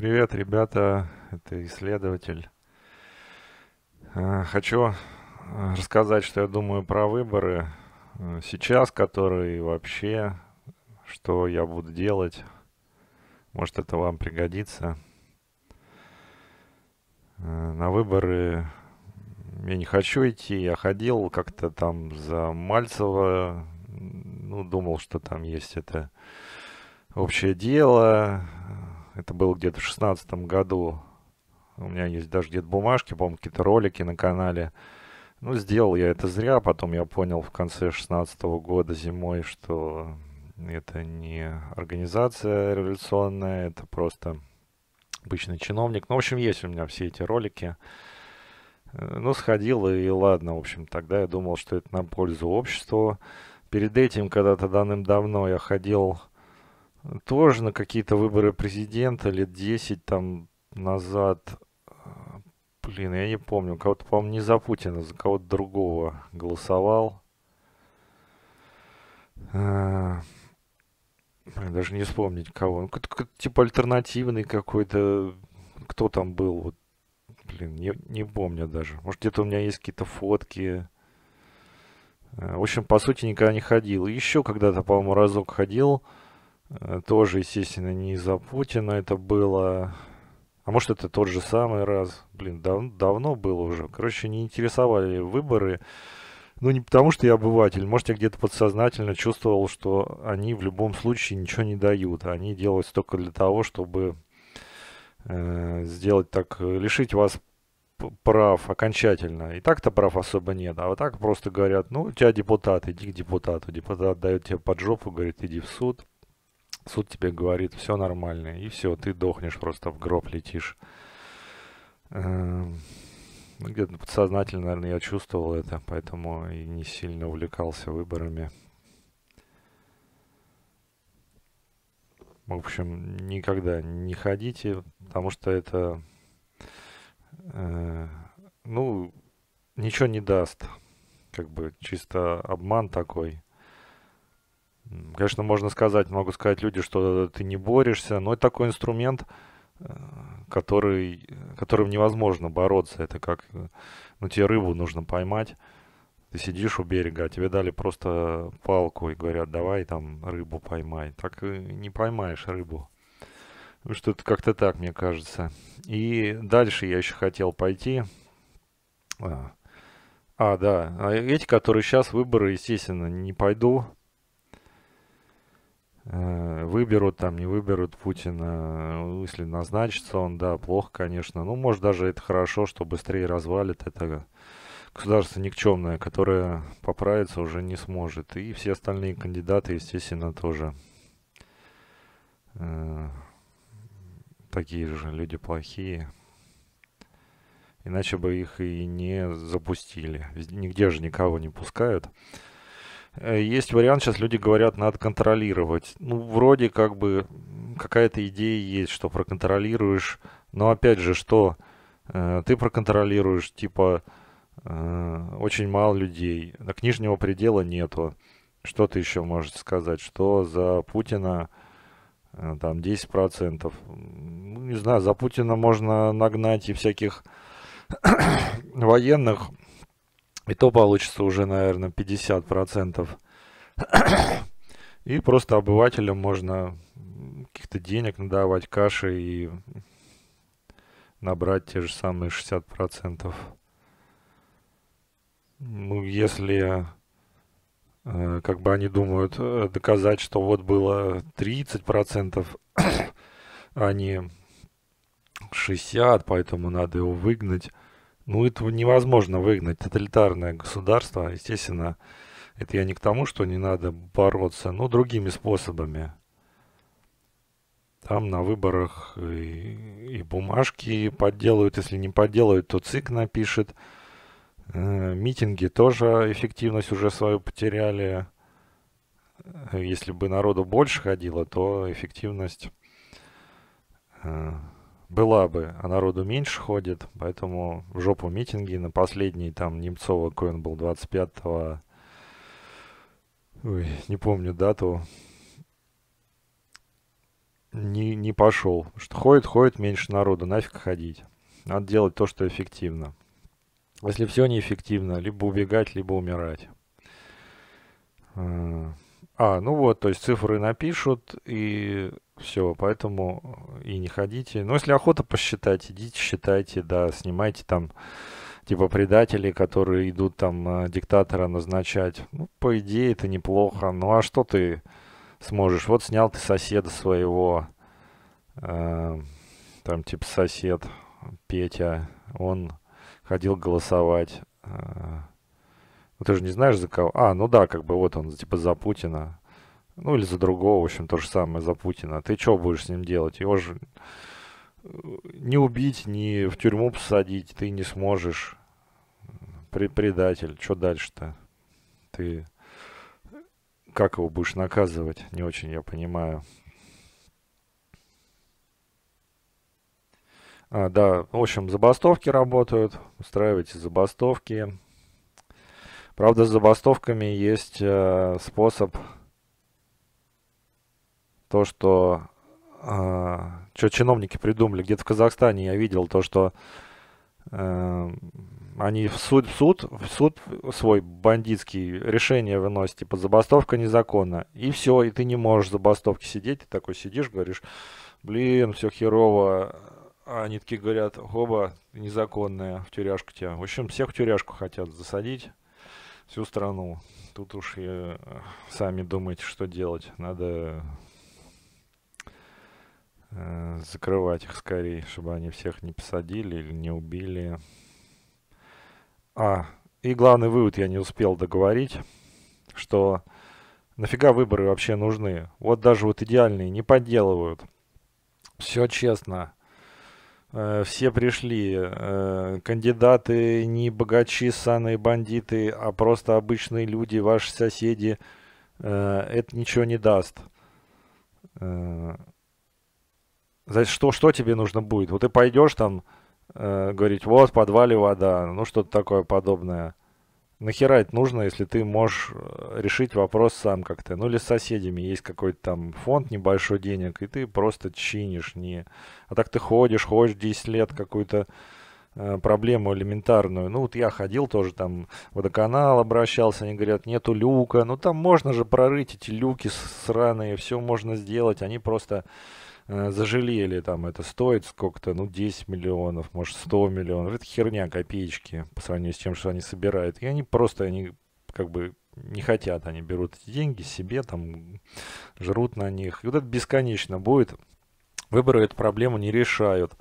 Привет, ребята, это исследователь. Э, хочу э, рассказать, что я думаю про выборы э, сейчас, которые вообще, что я буду делать. Может, это вам пригодится. На выборы я не хочу идти. Я ходил как-то там за Мальцева. Ну, думал, что там есть это общее дело. Это было где-то в шестнадцатом году. У меня есть даже где-то бумажки, по-моему, какие-то ролики на канале. Ну, сделал я это зря. Потом я понял в конце шестнадцатого года зимой, что это не организация революционная, это просто обычный чиновник. Ну, в общем, есть у меня все эти ролики. Ну, сходил и ладно, в общем, тогда я думал, что это на пользу обществу. Перед этим, когда-то давным-давно я ходил тоже на какие-то выборы президента лет 10 там назад. А, блин, я не помню. Кого-то, по-моему, не за Путина, за кого-то другого голосовал. А, даже не вспомнить кого. Ну, как типа альтернативный какой-то. Кто там был? Вот, блин, не, не помню даже. Может, где-то у меня есть какие-то фотки. А, в общем, по сути, никогда не ходил. еще когда-то, по-моему, разок ходил. Э, тоже, естественно, не из-за Путина это было. А может, это тот же самый раз. Блин, дав давно было уже. Короче, не интересовали выборы. Ну, не потому что я обыватель. Может, я где-то подсознательно чувствовал, что они в любом случае ничего не дают. Они делают только для того, чтобы э, сделать так, э, лишить вас прав окончательно. И так-то прав особо нет. А вот так просто говорят, ну, у тебя депутат, иди к депутату. Депутат дает тебе под жопу, говорит, иди в суд суд тебе говорит, все нормально, и все, ты дохнешь просто в гроб, летишь. Эм, ну, где-то подсознательно, наверное, я чувствовал это, поэтому и не сильно увлекался выборами. В общем, никогда не ходите, потому что это, э, ну, ничего не даст. Как бы чисто обман такой. Конечно, можно сказать, могу сказать люди, что ты не борешься, но это такой инструмент, э, который, которым невозможно бороться. Это как, э, ну, тебе рыбу нужно поймать. Ты сидишь у берега, а тебе дали просто палку и говорят, давай там рыбу поймай. Так э, не поймаешь рыбу. Ну, что-то как-то так, мне кажется. И дальше я еще хотел пойти. А, а да, а эти, которые сейчас выборы, естественно, не пойду. Э, выберут там, не выберут Путина, э, если назначится он, да, плохо, конечно. Ну, может, даже это хорошо, что быстрее развалит это государство никчемное, которое поправиться уже не сможет. И все остальные кандидаты, естественно, тоже э, такие же люди плохие. Иначе бы их и не запустили. Нигде же никого не пускают. Э, есть вариант, сейчас люди говорят, надо контролировать. Ну, вроде как бы какая-то идея есть, что проконтролируешь. Но опять же, что э, ты проконтролируешь, типа, э, очень мало людей, На нижнего предела нету. Что ты еще можешь сказать? Что за Путина там 10%? Ну, не знаю, за Путина можно нагнать и всяких военных, и то получится уже, наверное, 50%. И просто обывателям можно каких-то денег надавать, каши и набрать те же самые 60%. Ну, если э, как бы они думают э, доказать, что вот было 30%, а не 60%, поэтому надо его выгнать. Ну, это невозможно выгнать. Тоталитарное государство, естественно, это я не к тому, что не надо бороться, но другими способами. Там на выборах и, и бумажки подделают, если не подделают, то ЦИК напишет. Э, митинги тоже эффективность уже свою потеряли. Э, если бы народу больше ходило, то эффективность э, была бы, а народу меньше ходит, поэтому в жопу митинги на последний, там, Немцова, какой он был, 25-го, ой, не помню дату, не, не пошел. Что ходит, ходит меньше народу, нафиг ходить. Надо делать то, что эффективно. Если все неэффективно, либо убегать, либо умирать. Э, а, ну вот, то есть цифры напишут, и все, поэтому э, и не ходите. Но ну, если охота посчитать, идите считайте, да, снимайте там типа предателей, которые идут там э, диктатора назначать. Ну, по идее, это неплохо. Ну, а что ты сможешь? Вот снял ты соседа своего, э, там типа сосед Петя, он ходил голосовать. Э, ну, ты же не знаешь за кого. А, ну да, как бы вот он, типа за Путина. Ну или за другого, в общем, то же самое, за Путина. Ты что будешь с ним делать? Его же э, не убить, не в тюрьму посадить ты не сможешь. При предатель, что дальше-то? Ты как его будешь наказывать? Не очень я понимаю. А, да, в общем, забастовки работают, устраивайте забастовки. Правда, с забастовками есть э, способ то, что, э, а, что чиновники придумали. Где-то в Казахстане я видел то, что э, они в суд, в суд, в суд свой бандитский решение выносят, типа забастовка незаконна. И все, и ты не можешь забастовки сидеть. Ты такой сидишь, говоришь, блин, все херово. А они такие говорят, хоба, незаконная, в тюряшку тебя. В общем, всех в тюряшку хотят засадить, всю страну. Тут уж и э, сами думаете, что делать. Надо Э, закрывать их скорее, чтобы они всех не посадили или не убили. А, и главный вывод я не успел договорить, что нафига выборы вообще нужны? Вот даже вот идеальные не подделывают. Все честно. Э, все пришли. Э, кандидаты не богачи, ссаные бандиты, а просто обычные люди, ваши соседи. это ничего не даст. Значит, что, что тебе нужно будет? Вот ты пойдешь там э, говорить, вот в подвале вода, ну что-то такое подобное. Нахера это нужно, если ты можешь э, решить вопрос сам как-то? Ну или с соседями есть какой-то там фонд небольшой денег, и ты просто чинишь. Не... А так ты ходишь, ходишь 10 лет какую-то э, проблему элементарную. Ну вот я ходил тоже там, водоканал обращался, они говорят, нету люка. Ну там можно же прорыть эти люки сраные, все можно сделать. Они просто Э, зажалели, там это стоит сколько-то, ну 10 миллионов, может 100 миллионов, это херня, копеечки по сравнению с тем, что они собирают. И они просто, они как бы не хотят, они берут эти деньги себе, там жрут на них. И вот это бесконечно будет. Выборы эту проблему не решают.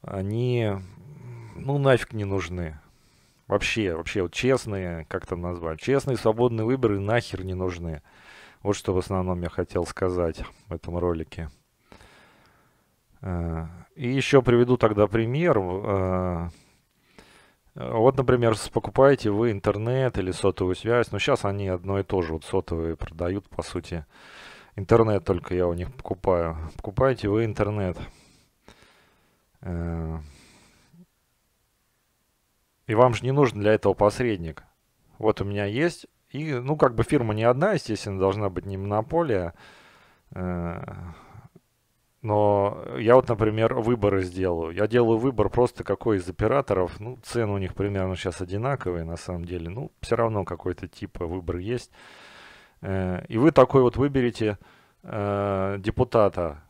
Они, ну нафиг не нужны. Вообще, вообще, вот честные, как там назвать, честные свободные выборы нахер не нужны. Вот что в основном я хотел сказать в этом ролике. И еще приведу тогда пример. Э, вот, например, покупаете вы интернет или сотовую связь. Ну, сейчас они одно и то же. Вот сотовые продают, по сути. Интернет только я у них покупаю. Покупаете вы интернет. Э, и вам же не нужен для этого посредник. Вот у меня есть. И, ну, как бы фирма не одна, естественно, должна быть не монополия. Э, но я вот, например, выборы сделаю. Я делаю выбор просто какой из операторов. Ну, цены у них примерно сейчас одинаковые на самом деле. Ну, все равно какой-то тип э, выбор есть. Э, и вы такой вот выберете э, депутата.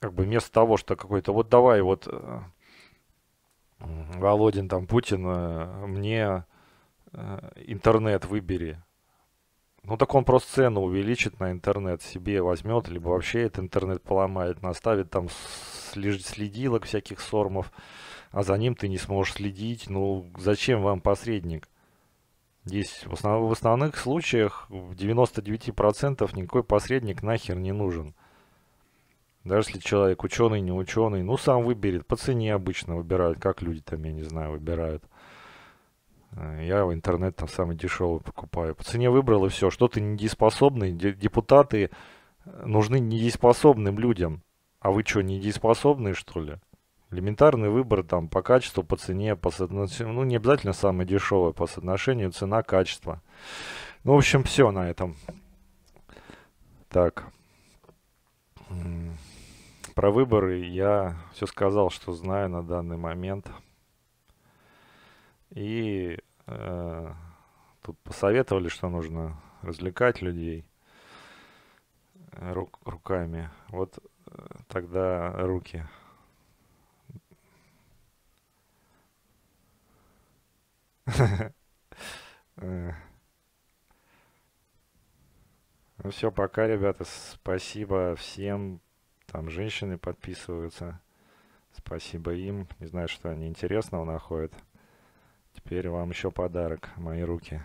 Как бы вместо того, что какой-то вот давай вот Володин там Путин мне интернет выбери. Ну так он просто цену увеличит на интернет, себе возьмет, либо вообще этот интернет поломает, наставит там следилок всяких сормов, а за ним ты не сможешь следить. Ну зачем вам посредник? Здесь в, основ... в основных случаях в 99% никакой посредник нахер не нужен. Даже если человек ученый, не ученый, ну сам выберет, по цене обычно выбирают, как люди там, я не знаю, выбирают. Э, я в интернет там самый дешевый покупаю. По цене выбрал и все. Что-то недееспособный. Депутаты э, нужны недееспособным людям. А вы что, недееспособные, что ли? Элементарный выбор там по качеству, по цене, по соотношению. Ну, не обязательно самое дешевое по соотношению цена-качество. Ну, в общем, все на этом. Так. Про выборы я все сказал, что знаю на данный момент. И э, тут посоветовали, что нужно развлекать людей рук, руками. Вот э, тогда руки. Э. Ну все, пока, ребята. Спасибо всем. Там женщины подписываются. Спасибо им. Не знаю, что они интересного находят. Теперь вам еще подарок. Мои руки.